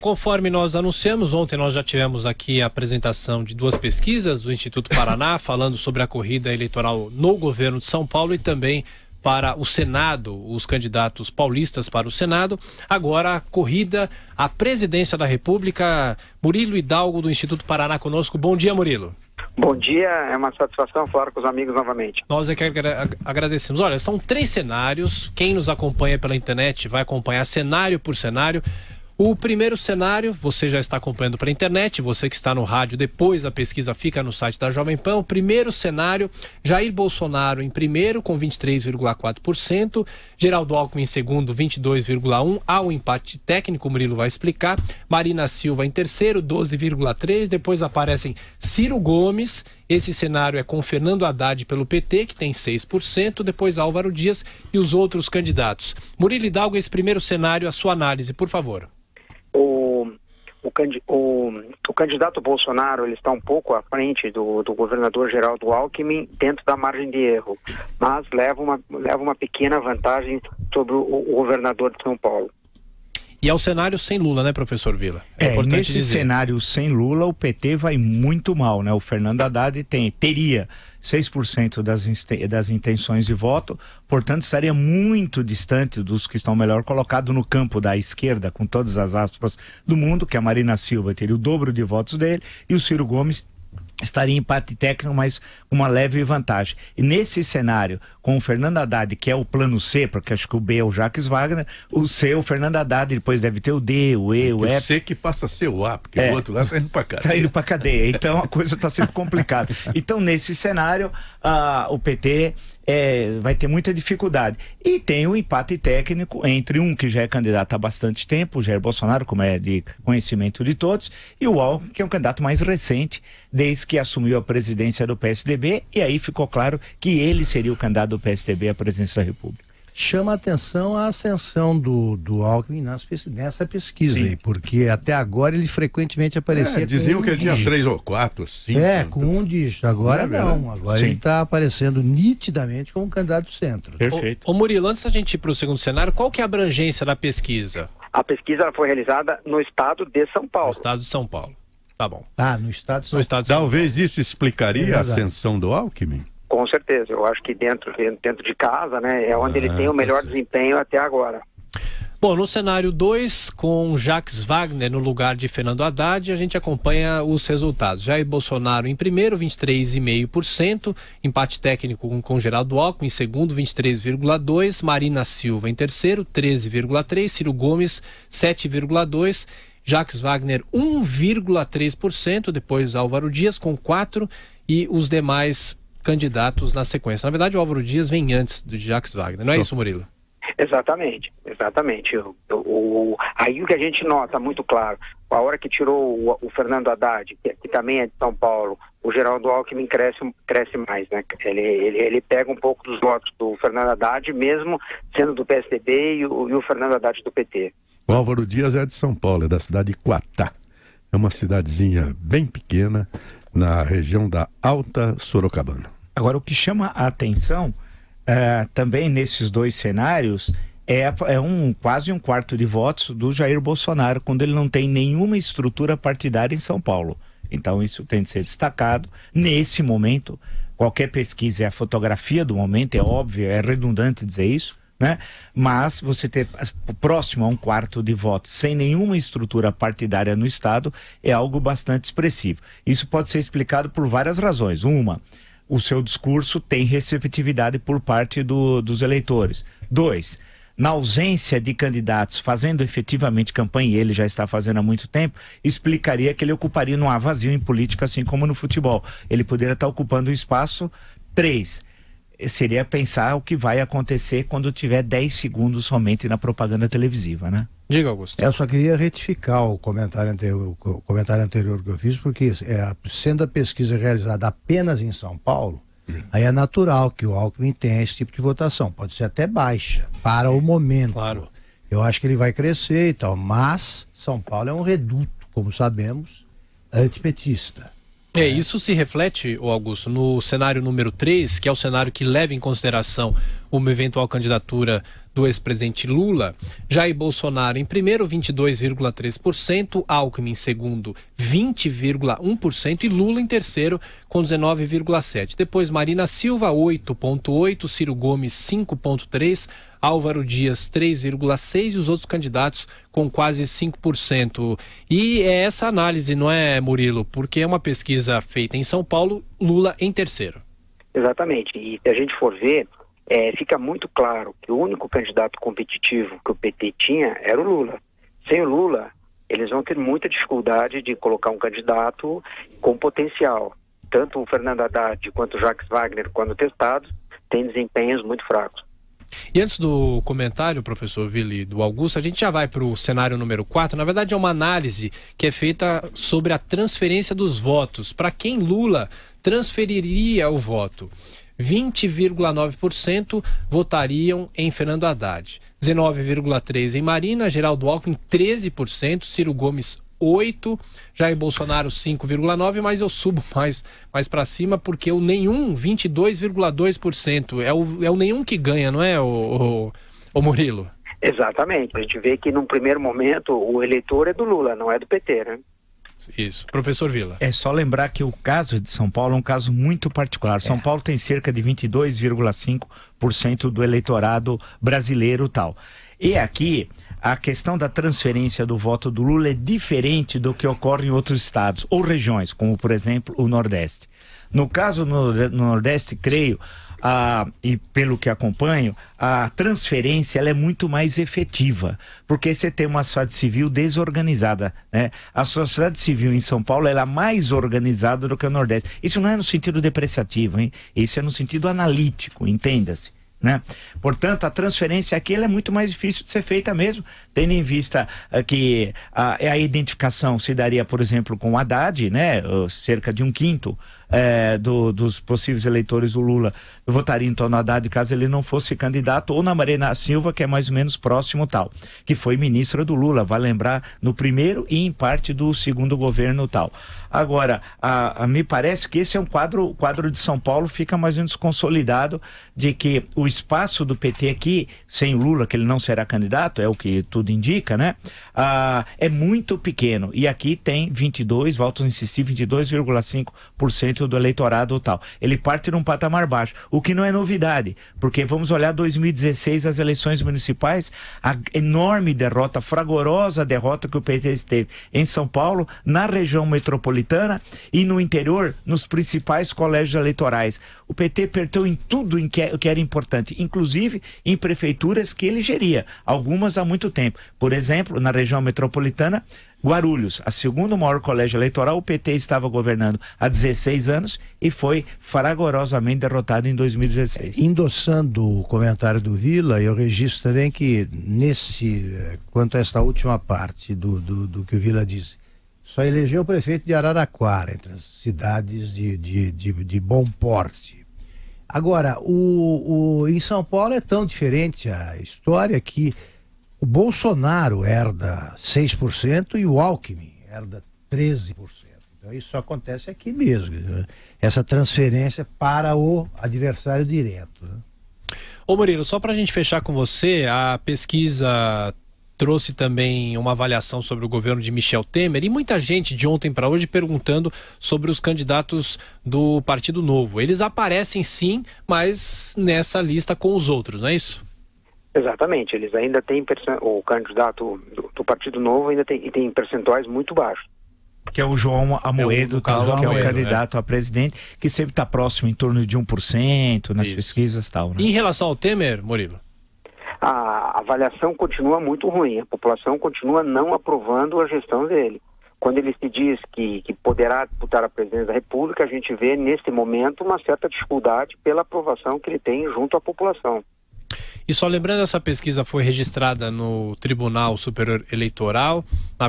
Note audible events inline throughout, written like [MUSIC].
Conforme nós anunciamos, ontem nós já tivemos aqui a apresentação de duas pesquisas do Instituto Paraná, [LAUGHS] falando sobre a corrida eleitoral no governo de São Paulo e também para o Senado, os candidatos paulistas para o Senado. Agora a corrida à presidência da República. Murilo Hidalgo, do Instituto Paraná, conosco. Bom dia, Murilo. Bom dia, é uma satisfação falar com os amigos novamente. Nós é que agradecemos. Olha, são três cenários. Quem nos acompanha pela internet vai acompanhar cenário por cenário. O primeiro cenário, você já está acompanhando pela internet, você que está no rádio depois, a pesquisa fica no site da Jovem Pan. O primeiro cenário, Jair Bolsonaro em primeiro, com 23,4%, Geraldo Alckmin em segundo, 22,1%, há um empate técnico, o Murilo vai explicar, Marina Silva em terceiro, 12,3%, depois aparecem Ciro Gomes, esse cenário é com Fernando Haddad pelo PT, que tem 6%, depois Álvaro Dias e os outros candidatos. Murilo Hidalgo, esse primeiro cenário, a sua análise, por favor o, o, o, candidato Bolsonaro ele está um pouco à frente do, do governador Geraldo Alckmin dentro da margem de erro, mas leva uma, leva uma pequena vantagem sobre o, o governador de São Paulo. E é o cenário sem Lula, né, professor Vila? É, é nesse dizer. cenário sem Lula, o PT vai muito mal, né? O Fernando Haddad tem, teria 6% das, das intenções de voto, portanto, estaria muito distante dos que estão melhor colocados no campo da esquerda, com todas as aspas do mundo, que a Marina Silva teria o dobro de votos dele e o Ciro Gomes estaria em empate técnico, mas com uma leve vantagem. E nesse cenário, com o Fernando Haddad, que é o plano C, porque acho que o B é o Jacques Wagner, o C é o Fernando Haddad, depois deve ter o D, o E, o F. O C que passa a ser o A, porque é. o outro lá está indo para cadeia. Está indo para cadeia, então a coisa está sempre complicada. [LAUGHS] Então, nesse cenário, uh, o PT é, vai ter muita dificuldade. E tem o um empate técnico entre um que já é candidato há bastante tempo, o Jair Bolsonaro, como é de conhecimento de todos, e o Alckmin, que é um candidato mais recente, desde que assumiu a presidência do PSDB, e aí ficou claro que ele seria o candidato do PSDB à presidência da República chama a atenção a ascensão do, do Alckmin nas nessa pesquisa Sim. aí, porque até agora ele frequentemente aparecia. É, diziam um que ele tinha três ou quatro, cinco. É, com um dígito. Agora não. É não. Agora Sim. ele está aparecendo nitidamente como candidato centro. Perfeito. Ô, ô Murilo, antes da gente ir para o segundo cenário, qual que é a abrangência da pesquisa? A pesquisa foi realizada no estado de São Paulo. No estado de São Paulo. Tá bom. Tá, no estado de São, no estado de São Paulo. Talvez isso explicaria é a ascensão do Alckmin? Com certeza, eu acho que dentro, dentro de casa, né, é onde ah, ele tem o melhor sim. desempenho até agora. Bom, no cenário 2, com Jacques Wagner no lugar de Fernando Haddad, a gente acompanha os resultados. Jair Bolsonaro em primeiro, 23,5%, empate técnico com Geraldo Alckmin em segundo, 23,2%, Marina Silva em terceiro, 13,3%, Ciro Gomes, 7,2%, Jacques Wagner, 1,3%, depois Álvaro Dias com 4% e os demais candidatos na sequência. Na verdade, o Álvaro Dias vem antes do Jacques Wagner, não Sim. é isso, Murilo? Exatamente, exatamente. O, o, aí o que a gente nota muito claro, a hora que tirou o, o Fernando Haddad, que, que, também é de São Paulo, o Geraldo Alckmin cresce, cresce mais, né? Ele, ele, ele pega um pouco dos votos do Fernando Haddad, mesmo sendo do PSDB e o, e o Fernando Haddad do PT. O Álvaro Dias é de São Paulo, é da cidade de Coatá. É uma cidadezinha bem pequena, na região da Alta Sorocabana. Agora, o que chama a atenção uh, também nesses dois cenários é, é um, quase um quarto de votos do Jair Bolsonaro, quando ele não tem nenhuma estrutura partidária em São Paulo. Então, isso tem de ser destacado. Nesse momento, qualquer pesquisa é a fotografia do momento, é óbvio, é redundante dizer isso. Né? Mas você ter próximo a um quarto de votos sem nenhuma estrutura partidária no Estado é algo bastante expressivo. Isso pode ser explicado por várias razões. Uma, o seu discurso tem receptividade por parte do, dos eleitores. Dois, na ausência de candidatos fazendo efetivamente campanha, e ele já está fazendo há muito tempo, explicaria que ele ocuparia não há vazio em política, assim como no futebol. Ele poderia estar ocupando o espaço. Três, seria pensar o que vai acontecer quando tiver 10 segundos somente na propaganda televisiva, né? Diga, Augusto. Eu só queria retificar o comentário anterior, o comentário anterior que eu fiz, porque é, sendo a pesquisa realizada apenas em São Paulo, Sim. aí é natural que o Alckmin tenha esse tipo de votação. Pode ser até baixa, para Sim. o momento. Claro. Eu acho que ele vai crescer e tal, mas São Paulo é um reduto, como sabemos, antipetista. É, isso se reflete, Augusto, no cenário número 3, que é o cenário que leva em consideração uma eventual candidatura do ex-presidente Lula, Jair Bolsonaro em primeiro 22,3%, Alckmin em segundo 20,1% e Lula em terceiro com 19,7%. Depois Marina Silva 8,8%, Ciro Gomes 5,3%, Álvaro Dias 3,6% e os outros candidatos com quase 5%. E é essa análise, não é, Murilo? Porque é uma pesquisa feita em São Paulo, Lula em terceiro. Exatamente. E se a gente for ver, é, fica muito claro que o único candidato competitivo que o PT tinha era o Lula. Sem o Lula, eles vão ter muita dificuldade de colocar um candidato com potencial. Tanto o Fernando Haddad quanto o Jacques Wagner, quando testados, têm desempenhos muito fracos. E antes do comentário, professor Vili, do Augusto, a gente já vai para o cenário número 4. Na verdade, é uma análise que é feita sobre a transferência dos votos. Para quem Lula transferiria o voto? 20,9% votariam em Fernando Haddad, 19,3% em Marina, Geraldo Alckmin 13%, Ciro Gomes 8, Jair Bolsonaro 5,9, mas eu subo [LAUGHS] mais mais para cima porque o nenhum 22,2% é o, é o nenhum que ganha, não é o, o, o Murilo? Exatamente. A gente vê que num primeiro momento o eleitor é do Lula, não é do PT, né? Isso. Professor Vila. É só lembrar que o caso de São Paulo é um caso muito particular. É. São Paulo tem cerca de 22,5% do eleitorado brasileiro tal. E aqui a questão da transferência do voto do Lula é diferente do que ocorre em outros estados ou regiões, como por exemplo o Nordeste. No caso do Nordeste, creio, e pelo que acompanho, a transferência ela é muito mais efetiva, porque você tem uma sociedade civil desorganizada. Né? A sociedade civil em São Paulo ela é mais organizada do que o Nordeste. Isso não é no sentido depreciativo, hein? isso é no sentido analítico, entenda-se. Né? Portanto, a transferência aqui é muito mais difícil de ser feita mesmo, tendo em vista uh, que a, é a, identificação se daria, por exemplo, com o Haddad, né? Uh, cerca de um quinto é, do, dos possíveis eleitores do Lula votaria em torno Haddad caso ele não fosse candidato, ou na Marina Silva, que é mais ou menos próximo tal, que foi ministra do Lula, vai lembrar, no primeiro e em parte do segundo governo tal. Agora, a, a, me parece que esse é um quadro, o quadro de São Paulo fica mais ou menos consolidado de que o espaço do PT aqui, sem Lula, que ele não será candidato, é o que tudo indica, né? Ah, é muito pequeno. E aqui tem 22, volto a insistir, 22,5% do eleitorado tal. Ele parte num patamar baixo, o que não é novidade, porque vamos olhar 2016 as eleições municipais, a enorme derrota, fragorosa derrota que o PT teve em São Paulo, na região metropolitana e no interior, nos principais colégios eleitorais. O PT perdeu em tudo em que, que era importante, inclusive em prefeituras que ele geria, algumas há muito tempo. Por exemplo, na região metropolitana, Guarulhos, a segunda maior colégio eleitoral, o PT estava governando há 16 anos e foi fragorosamente derrotado em 2016. É, endossando o comentário do Vila, eu registro também que nesse quanto a esta última parte do, do, do que o Vila disse, só elegeu o prefeito de Araraquara, entre as cidades de, de, de, de bom porte. Agora, o, o, em São Paulo é tão diferente a história que o Bolsonaro herda 6% e o Alckmin herda 13%. Então isso acontece aqui mesmo, né? essa transferência para o adversário direto. Né? Ô Murilo, só para a gente fechar com você, a pesquisa trouxe também uma avaliação sobre o governo de Michel Temer e muita gente de ontem para hoje perguntando sobre os candidatos do Partido Novo. Eles aparecem sim, mas nessa lista com os outros, não é isso? Exatamente, eles ainda têm o candidato do, do Partido Novo ainda tem, tem percentuais muito baixos que é o João Amoedo, é o, que é o Amoedo, candidato é. a presidente, que sempre está próximo em torno de 1% nas Isso. pesquisas tal. Né? Em relação ao Temer, Murilo? A avaliação continua muito ruim, a população continua não aprovando a gestão dele. Quando ele se diz que, que poderá disputar a presidência da República, a gente vê neste momento uma certa dificuldade pela aprovação que ele tem junto à população. E só lembrando, essa pesquisa foi registrada no Tribunal Superior Eleitoral na,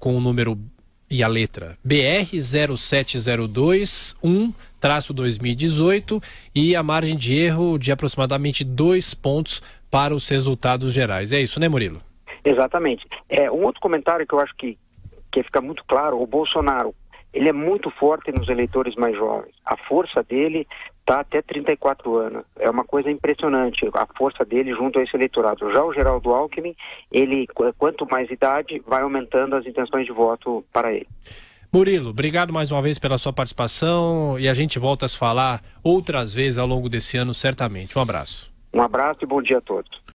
com o número e a letra BR 07021 traço 2018 e a margem de erro de aproximadamente dois pontos para os resultados gerais. É isso, né, Murilo? Exatamente. É, um outro comentário que eu acho que, que fica muito claro, o Bolsonaro ele é muito forte nos eleitores mais jovens. A força dele está até 34 anos. É uma coisa impressionante a força dele junto a esse eleitorado. Já o Geraldo Alckmin, ele, quanto mais idade, vai aumentando as intenções de voto para ele. Murilo, obrigado mais uma vez pela sua participação e a gente volta a se falar outras vezes ao longo desse ano, certamente. Um abraço. Um abraço e bom dia a todos.